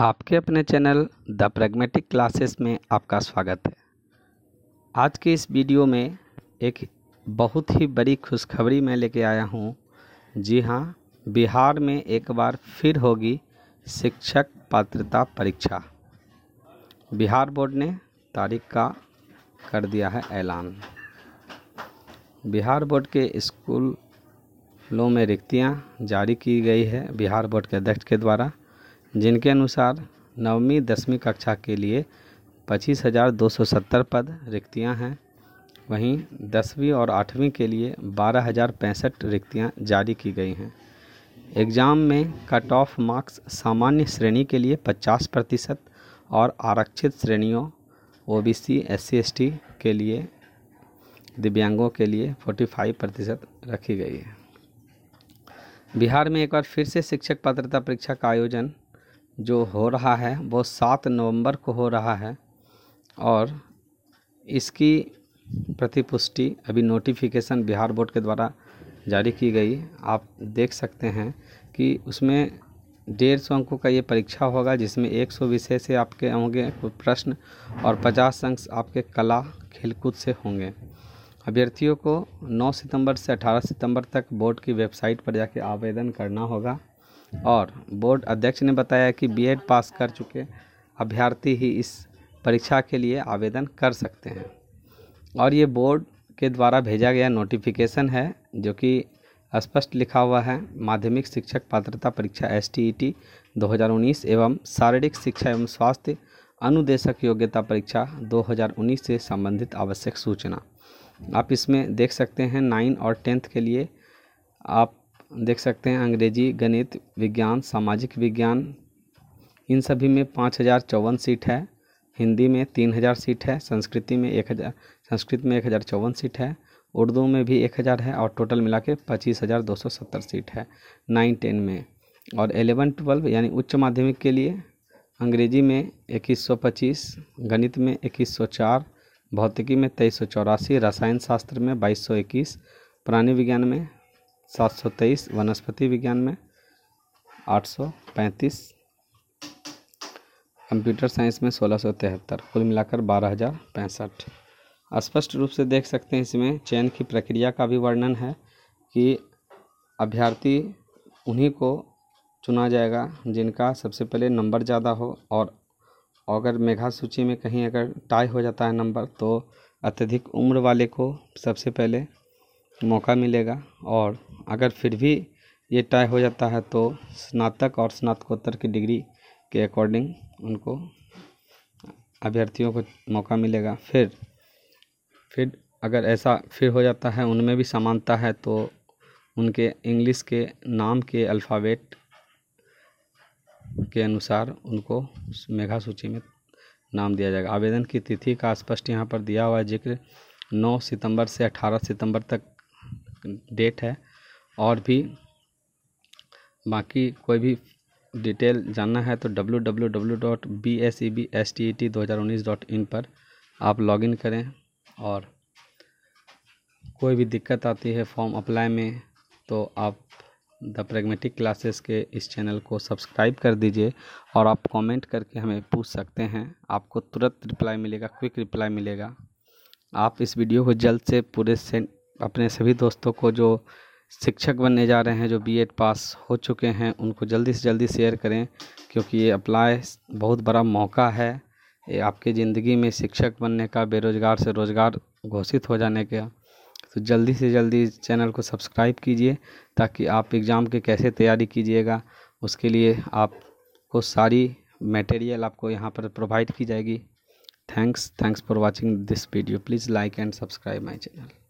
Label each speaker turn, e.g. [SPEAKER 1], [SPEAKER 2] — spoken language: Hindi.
[SPEAKER 1] आपके अपने चैनल द प्रेगमेटिक क्लासेस में आपका स्वागत है आज के इस वीडियो में एक बहुत ही बड़ी खुशखबरी मैं लेके आया हूँ जी हाँ बिहार में एक बार फिर होगी शिक्षक पात्रता परीक्षा बिहार बोर्ड ने तारीख का कर दिया है ऐलान बिहार बोर्ड के स्कूलों में रिक्तियाँ जारी की गई है बिहार बोर्ड के अध्यक्ष के द्वारा जिनके अनुसार नवमी दसवीं कक्षा के लिए पच्चीस हज़ार दो सौ सत्तर पद रिक्तियां हैं वहीं दसवीं और आठवीं के लिए बारह हज़ार पैंसठ रिक्तियाँ जारी की गई हैं एग्ज़ाम में कट ऑफ मार्क्स सामान्य श्रेणी के लिए पचास प्रतिशत और आरक्षित श्रेणियों O B C S C S T के लिए दिव्यांगों के लिए फोर्टी फाइव प्रतिशत रखी गई है बिहार में एक बार फिर से शिक्षक पात्रता परीक्षा का आयोजन जो हो रहा है वो सात नवंबर को हो रहा है और इसकी प्रतिपुष्टि अभी नोटिफिकेशन बिहार बोर्ड के द्वारा जारी की गई आप देख सकते हैं कि उसमें डेढ़ सौ अंकों का ये परीक्षा होगा जिसमें एक सौ विषय से आपके होंगे प्रश्न और पचास अंक आपके कला खेलकूद से होंगे अभ्यर्थियों को 9 सितंबर से 18 सितंबर तक बोर्ड की वेबसाइट पर जाके आवेदन करना होगा और बोर्ड अध्यक्ष ने बताया कि बीएड पास कर चुके अभ्यर्थी ही इस परीक्षा के लिए आवेदन कर सकते हैं और ये बोर्ड के द्वारा भेजा गया नोटिफिकेशन है जो कि स्पष्ट लिखा हुआ है माध्यमिक शिक्षक पात्रता परीक्षा एस टी 2019 एवं शारीरिक शिक्षा एवं स्वास्थ्य अनुदेशक योग्यता परीक्षा 2019 से संबंधित आवश्यक सूचना आप इसमें देख सकते हैं नाइन और टेंथ के लिए आप देख सकते हैं अंग्रेजी गणित विज्ञान सामाजिक विज्ञान इन सभी में पाँच हज़ार चौवन सीट है हिंदी में तीन हज़ार सीट है संस्कृति में एक हज़ार संस्कृत में एक हज़ार चौवन सीट है उर्दू में भी एक हज़ार है और टोटल मिला के पच्चीस हज़ार दो सौ सत्तर सीट है नाइन टेन में और एलेवन ट्वेल्व यानी उच्च माध्यमिक के लिए अंग्रेजी में इक्कीस सौ पच्चीस गणित में इक्कीस सौ चार भौतिकी में तेईस सौ चौरासी रसायन शास्त्र में बाईस सौ इक्कीस प्राणी विज्ञान में सात सौ तेईस वनस्पति विज्ञान में आठ सौ पैंतीस कंप्यूटर साइंस में सोलह सौ तिहत्तर कुल मिलाकर बारह हज़ार पैंसठ स्पष्ट रूप से देख सकते हैं इसमें चयन की प्रक्रिया का भी वर्णन है कि अभ्यर्थी उन्हीं को चुना जाएगा जिनका सबसे पहले नंबर ज़्यादा हो और अगर मेघा सूची में कहीं अगर टाई हो जाता है नंबर तो अत्यधिक उम्र वाले को सबसे पहले मौका मिलेगा और अगर फिर भी ये टाई हो जाता है तो स्नातक और स्नातकोत्तर की डिग्री के अकॉर्डिंग उनको अभ्यर्थियों को मौका मिलेगा फिर फिर अगर ऐसा फिर हो जाता है उनमें भी समानता है तो उनके इंग्लिश के नाम के अल्फ़ाबेट के अनुसार उनको मेघा सूची में नाम दिया जाएगा आवेदन की तिथि का स्पष्ट यहाँ पर दिया हुआ है जिक्र 9 सितंबर से 18 सितंबर तक डेट है और भी बाकी कोई भी डिटेल जानना है तो W W W dot B S E B S T E T दो हज़ार उन्नीस डॉट इन पर आप लॉगिन करें और कोई भी दिक्कत आती है फॉर्म अप्लाई में तो आप द प्रेगमेटिक क्लासेस के इस चैनल को सब्सक्राइब कर दीजिए और आप कमेंट करके हमें पूछ सकते हैं आपको तुरंत रिप्लाई मिलेगा क्विक रिप्लाई मिलेगा आप इस वीडियो को जल्द से पूरे सेंट अपने सभी दोस्तों को जो शिक्षक बनने जा रहे हैं जो बीएड पास हो चुके हैं उनको जल्दी से जल्दी शेयर करें क्योंकि ये अप्लाई बहुत बड़ा मौका है ये आपके ज़िंदगी में शिक्षक बनने का बेरोज़गार से रोज़गार घोषित हो जाने का तो जल्दी से जल्दी चैनल को सब्सक्राइब कीजिए ताकि आप एग्ज़ाम की कैसे तैयारी कीजिएगा उसके लिए आपको सारी मटेरियल आपको यहाँ पर प्रोवाइड की जाएगी thanks thanks for watching this video please like and subscribe my channel